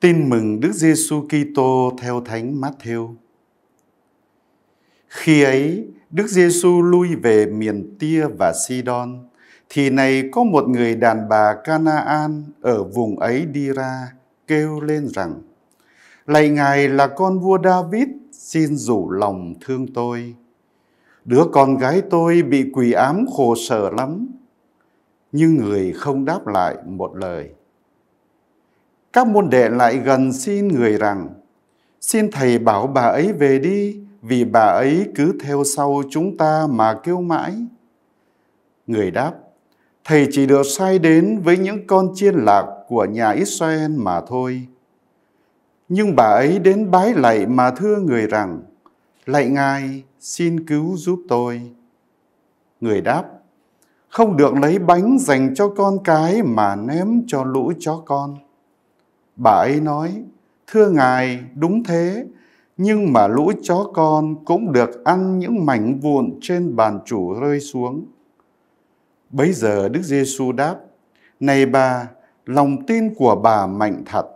Tin mừng Đức Giêsu Kitô theo Thánh Matthew. Khi ấy, Đức Giêsu lui về miền Tia và Sidon, thì này có một người đàn bà Canaan ở vùng ấy đi ra, kêu lên rằng: Lạy Ngài là con vua David, xin rủ lòng thương tôi. Đứa con gái tôi bị quỷ ám khổ sở lắm, nhưng người không đáp lại một lời các môn đệ lại gần xin người rằng, xin thầy bảo bà ấy về đi, vì bà ấy cứ theo sau chúng ta mà kêu mãi. Người đáp, thầy chỉ được sai đến với những con chiên lạc của nhà Israel mà thôi. Nhưng bà ấy đến bái lạy mà thưa người rằng, lạy ngài, xin cứu giúp tôi. Người đáp, không được lấy bánh dành cho con cái mà ném cho lũ chó con. Bà ấy nói, thưa ngài, đúng thế, nhưng mà lũ chó con cũng được ăn những mảnh vụn trên bàn chủ rơi xuống. Bấy giờ Đức Giêsu đáp, này bà, lòng tin của bà mạnh thật,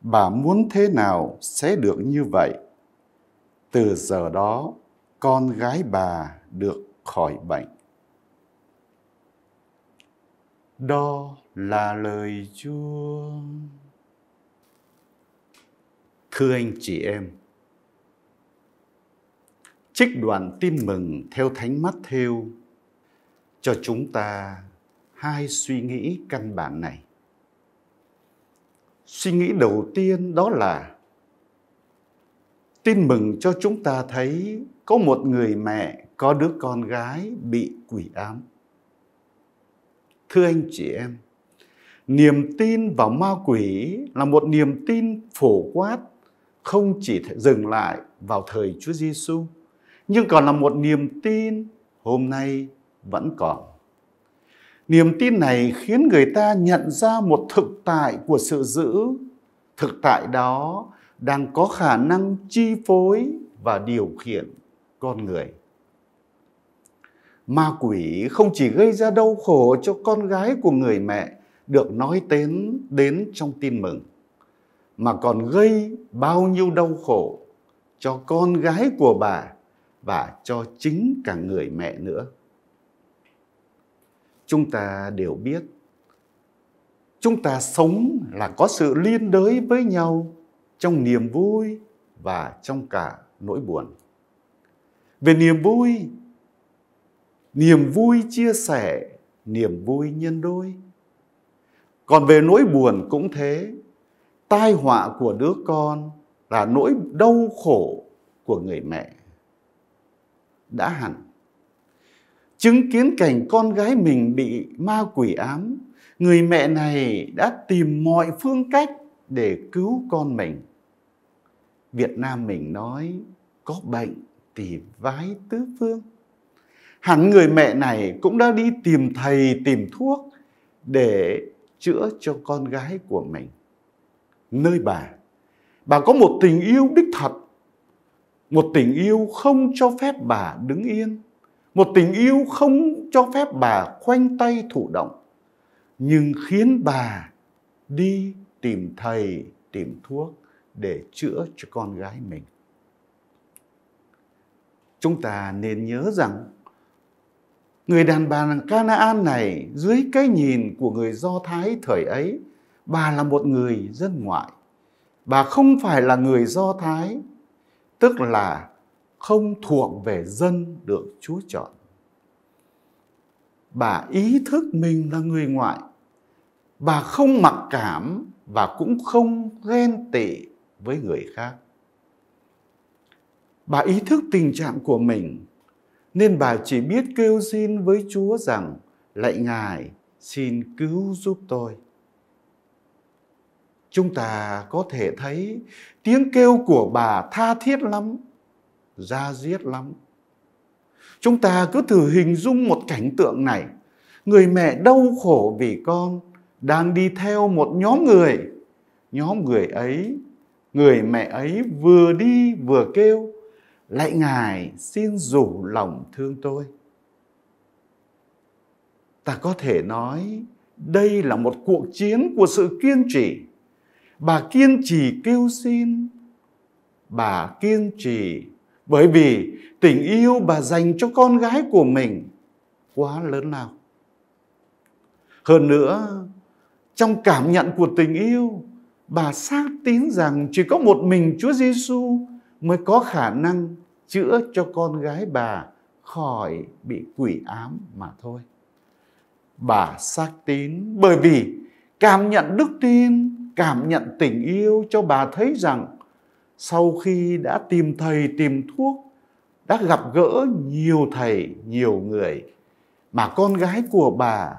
bà muốn thế nào sẽ được như vậy. Từ giờ đó, con gái bà được khỏi bệnh. Đó là lời Chúa. Thưa anh chị em, trích đoạn tin mừng theo Thánh Mắt Thêu cho chúng ta hai suy nghĩ căn bản này. Suy nghĩ đầu tiên đó là tin mừng cho chúng ta thấy có một người mẹ có đứa con gái bị quỷ ám. Thưa anh chị em, niềm tin vào ma quỷ là một niềm tin phổ quát không chỉ dừng lại vào thời Chúa Giêsu nhưng còn là một niềm tin hôm nay vẫn còn. Niềm tin này khiến người ta nhận ra một thực tại của sự giữ. Thực tại đó đang có khả năng chi phối và điều khiển con người. Ma quỷ không chỉ gây ra đau khổ cho con gái của người mẹ được nói tên đến trong tin mừng mà còn gây bao nhiêu đau khổ cho con gái của bà và cho chính cả người mẹ nữa. Chúng ta đều biết chúng ta sống là có sự liên đới với nhau trong niềm vui và trong cả nỗi buồn. Về niềm vui, niềm vui chia sẻ, niềm vui nhân đôi. Còn về nỗi buồn cũng thế, tai họa của đứa con là nỗi đau khổ của người mẹ đã hẳn chứng kiến cảnh con gái mình bị ma quỷ ám người mẹ này đã tìm mọi phương cách để cứu con mình việt nam mình nói có bệnh thì vái tứ phương hẳn người mẹ này cũng đã đi tìm thầy tìm thuốc để chữa cho con gái của mình nơi bà. Bà có một tình yêu đích thật, một tình yêu không cho phép bà đứng yên, một tình yêu không cho phép bà khoanh tay thụ động, nhưng khiến bà đi tìm thầy, tìm thuốc để chữa cho con gái mình. Chúng ta nên nhớ rằng người đàn bà Canaan này dưới cái nhìn của người Do Thái thời ấy bà là một người dân ngoại bà không phải là người do thái tức là không thuộc về dân được chúa chọn bà ý thức mình là người ngoại bà không mặc cảm và cũng không ghen tị với người khác bà ý thức tình trạng của mình nên bà chỉ biết kêu xin với chúa rằng lạy ngài xin cứu giúp tôi chúng ta có thể thấy tiếng kêu của bà tha thiết lắm ra diết lắm chúng ta cứ thử hình dung một cảnh tượng này người mẹ đau khổ vì con đang đi theo một nhóm người nhóm người ấy người mẹ ấy vừa đi vừa kêu lạy ngài xin rủ lòng thương tôi ta có thể nói đây là một cuộc chiến của sự kiên trì bà kiên trì kêu xin bà kiên trì bởi vì tình yêu bà dành cho con gái của mình quá lớn nào. hơn nữa trong cảm nhận của tình yêu bà xác tín rằng chỉ có một mình Chúa Giêsu mới có khả năng chữa cho con gái bà khỏi bị quỷ ám mà thôi. Bà xác tín bởi vì cảm nhận đức tin cảm nhận tình yêu cho bà thấy rằng sau khi đã tìm thầy tìm thuốc đã gặp gỡ nhiều thầy nhiều người mà con gái của bà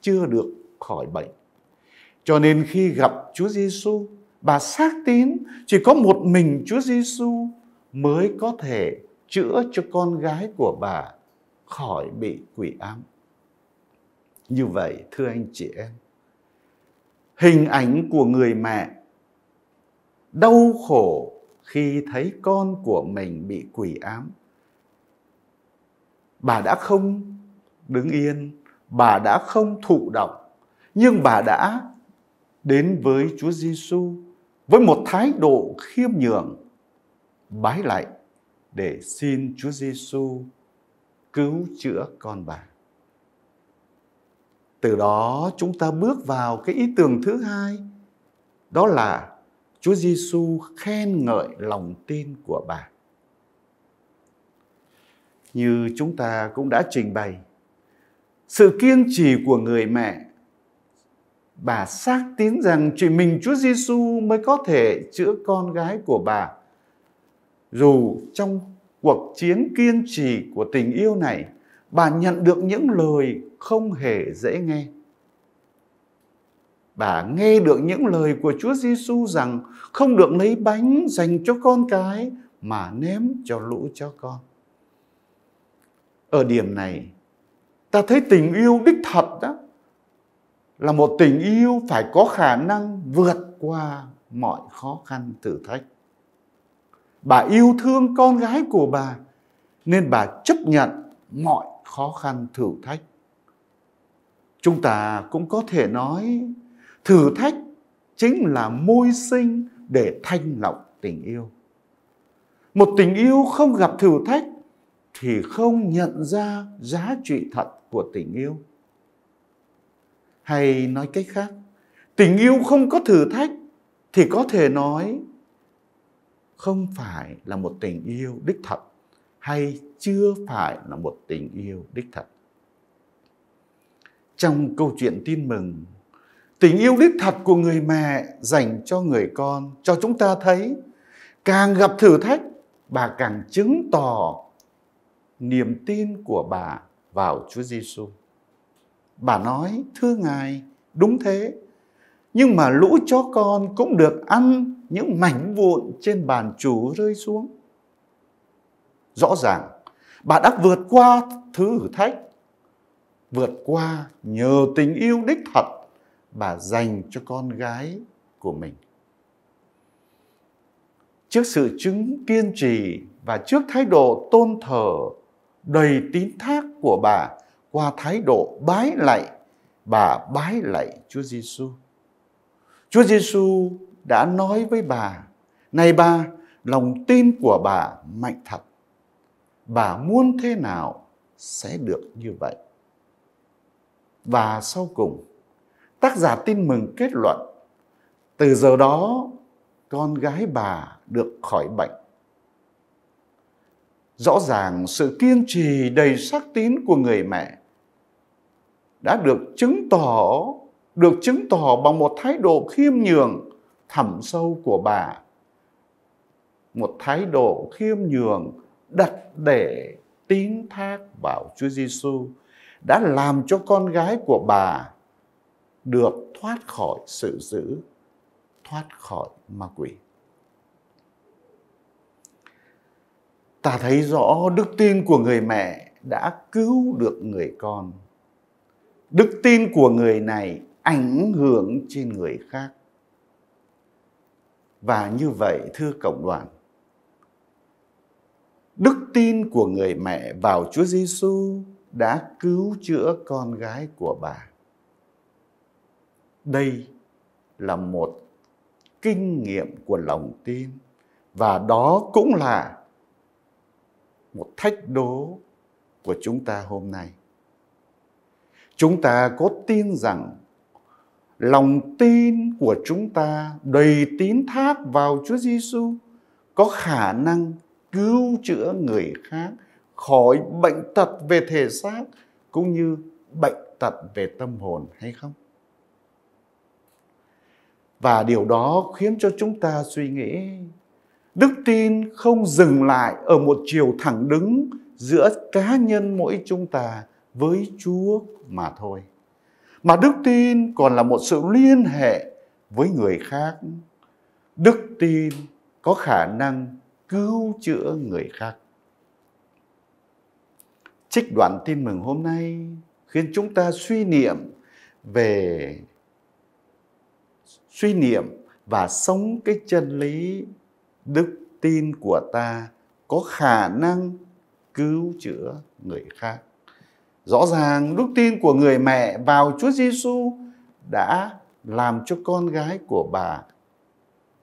chưa được khỏi bệnh cho nên khi gặp Chúa Giêsu bà xác tín chỉ có một mình Chúa Giêsu mới có thể chữa cho con gái của bà khỏi bị quỷ ám như vậy thưa anh chị em hình ảnh của người mẹ đau khổ khi thấy con của mình bị quỷ ám bà đã không đứng yên bà đã không thụ động nhưng bà đã đến với Chúa Giêsu với một thái độ khiêm nhường bái lạy để xin Chúa Giêsu cứu chữa con bà từ đó chúng ta bước vào cái ý tưởng thứ hai đó là Chúa Giêsu khen ngợi lòng tin của bà. Như chúng ta cũng đã trình bày, sự kiên trì của người mẹ bà xác tín rằng chỉ mình Chúa Giêsu mới có thể chữa con gái của bà. Dù trong cuộc chiến kiên trì của tình yêu này, bà nhận được những lời không hề dễ nghe. Bà nghe được những lời của Chúa Giêsu rằng không được lấy bánh dành cho con cái mà ném cho lũ cho con. Ở điểm này, ta thấy tình yêu đích thật đó là một tình yêu phải có khả năng vượt qua mọi khó khăn thử thách. Bà yêu thương con gái của bà nên bà chấp nhận mọi khó khăn thử thách chúng ta cũng có thể nói thử thách chính là môi sinh để thanh lọc tình yêu một tình yêu không gặp thử thách thì không nhận ra giá trị thật của tình yêu hay nói cách khác tình yêu không có thử thách thì có thể nói không phải là một tình yêu đích thật hay chưa phải là một tình yêu đích thật trong câu chuyện tin mừng tình yêu đích thật của người mẹ dành cho người con cho chúng ta thấy càng gặp thử thách bà càng chứng tỏ niềm tin của bà vào Chúa Giêsu. Bà nói: "Thưa Ngài, đúng thế. Nhưng mà lũ chó con cũng được ăn những mảnh vụn trên bàn chủ rơi xuống." Rõ ràng, bà đã vượt qua thử thách vượt qua nhờ tình yêu đích thật bà dành cho con gái của mình. Trước sự chứng kiên trì và trước thái độ tôn thờ đầy tín thác của bà qua thái độ bái lạy, bà bái lạy Chúa Giêsu. Chúa Giêsu đã nói với bà, "Này bà, lòng tin của bà mạnh thật. Bà muốn thế nào sẽ được như vậy." Và sau cùng, tác giả tin mừng kết luận, từ giờ đó con gái bà được khỏi bệnh. Rõ ràng sự kiên trì đầy sắc tín của người mẹ đã được chứng tỏ được chứng tỏ bằng một thái độ khiêm nhường thẳm sâu của bà. Một thái độ khiêm nhường đặt để tín thác vào Chúa Giêsu đã làm cho con gái của bà được thoát khỏi sự giữ, thoát khỏi ma quỷ. Ta thấy rõ đức tin của người mẹ đã cứu được người con. Đức tin của người này ảnh hưởng trên người khác. Và như vậy thưa cộng đoàn, đức tin của người mẹ vào Chúa Giêsu đã cứu chữa con gái của bà. Đây là một kinh nghiệm của lòng tin và đó cũng là một thách đố của chúng ta hôm nay. Chúng ta có tin rằng lòng tin của chúng ta đầy tín thác vào Chúa Giêsu có khả năng cứu chữa người khác khỏi bệnh tật về thể xác cũng như bệnh tật về tâm hồn hay không? Và điều đó khiến cho chúng ta suy nghĩ đức tin không dừng lại ở một chiều thẳng đứng giữa cá nhân mỗi chúng ta với Chúa mà thôi. Mà đức tin còn là một sự liên hệ với người khác. Đức tin có khả năng cứu chữa người khác. Trích đoạn tin mừng hôm nay khiến chúng ta suy niệm về suy niệm và sống cái chân lý đức tin của ta có khả năng cứu chữa người khác. Rõ ràng đức tin của người mẹ vào Chúa Giêsu đã làm cho con gái của bà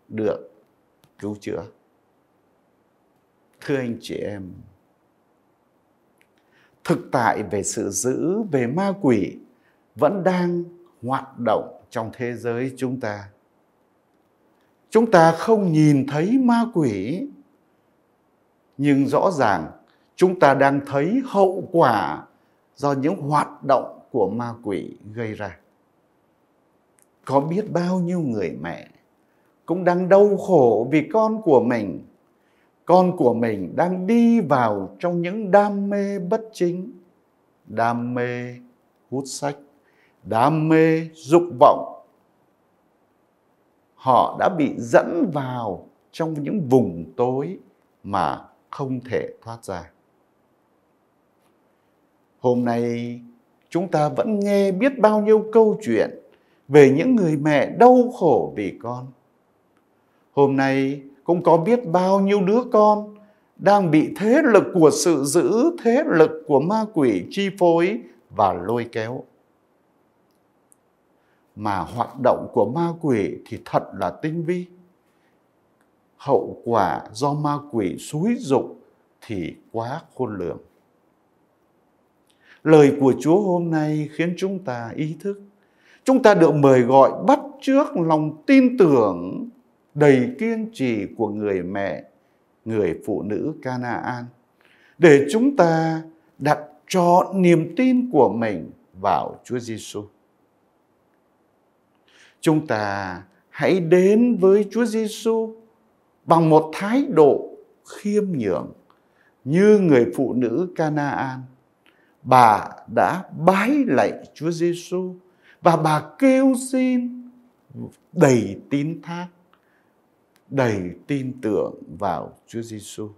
được cứu chữa. Thưa anh chị em, thực tại về sự giữ về ma quỷ vẫn đang hoạt động trong thế giới chúng ta chúng ta không nhìn thấy ma quỷ nhưng rõ ràng chúng ta đang thấy hậu quả do những hoạt động của ma quỷ gây ra có biết bao nhiêu người mẹ cũng đang đau khổ vì con của mình con của mình đang đi vào trong những đam mê bất chính đam mê hút sách đam mê dục vọng họ đã bị dẫn vào trong những vùng tối mà không thể thoát ra hôm nay chúng ta vẫn nghe biết bao nhiêu câu chuyện về những người mẹ đau khổ vì con hôm nay cũng có biết bao nhiêu đứa con đang bị thế lực của sự giữ, thế lực của ma quỷ chi phối và lôi kéo. Mà hoạt động của ma quỷ thì thật là tinh vi. Hậu quả do ma quỷ xúi dục thì quá khôn lường. Lời của Chúa hôm nay khiến chúng ta ý thức. Chúng ta được mời gọi bắt trước lòng tin tưởng đầy kiên trì của người mẹ, người phụ nữ Canaan để chúng ta đặt cho niềm tin của mình vào Chúa Giêsu. Chúng ta hãy đến với Chúa Giêsu bằng một thái độ khiêm nhường như người phụ nữ Canaan. Bà đã bái lạy Chúa Giêsu và bà kêu xin đầy tín thác đầy tin tưởng vào Chúa Giêsu.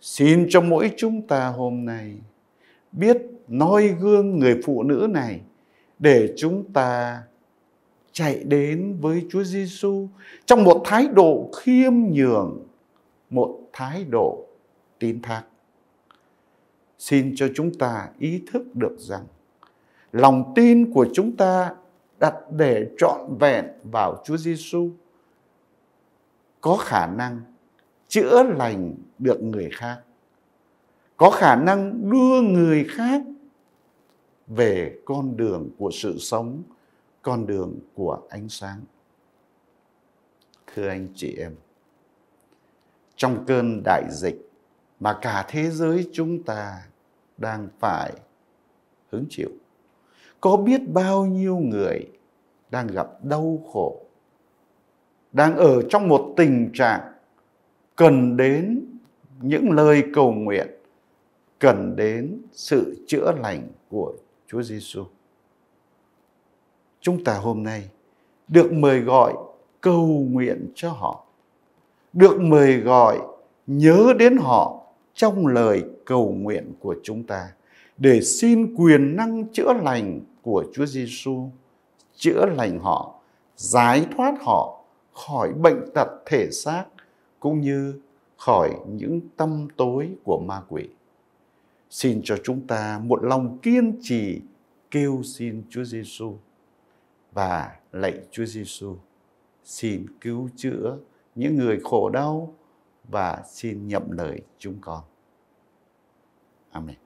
Xin cho mỗi chúng ta hôm nay biết noi gương người phụ nữ này để chúng ta chạy đến với Chúa Giêsu trong một thái độ khiêm nhường, một thái độ tin thác. Xin cho chúng ta ý thức được rằng lòng tin của chúng ta đặt để trọn vẹn vào Chúa Giêsu có khả năng chữa lành được người khác có khả năng đưa người khác về con đường của sự sống con đường của ánh sáng thưa anh chị em trong cơn đại dịch mà cả thế giới chúng ta đang phải hứng chịu có biết bao nhiêu người đang gặp đau khổ đang ở trong một tình trạng cần đến những lời cầu nguyện, cần đến sự chữa lành của Chúa Giêsu. Chúng ta hôm nay được mời gọi cầu nguyện cho họ, được mời gọi nhớ đến họ trong lời cầu nguyện của chúng ta để xin quyền năng chữa lành của Chúa Giêsu chữa lành họ, giải thoát họ khỏi bệnh tật thể xác cũng như khỏi những tâm tối của ma quỷ. Xin cho chúng ta một lòng kiên trì kêu xin Chúa Giêsu và lạy Chúa Giêsu xin cứu chữa những người khổ đau và xin nhậm lời chúng con. Amen.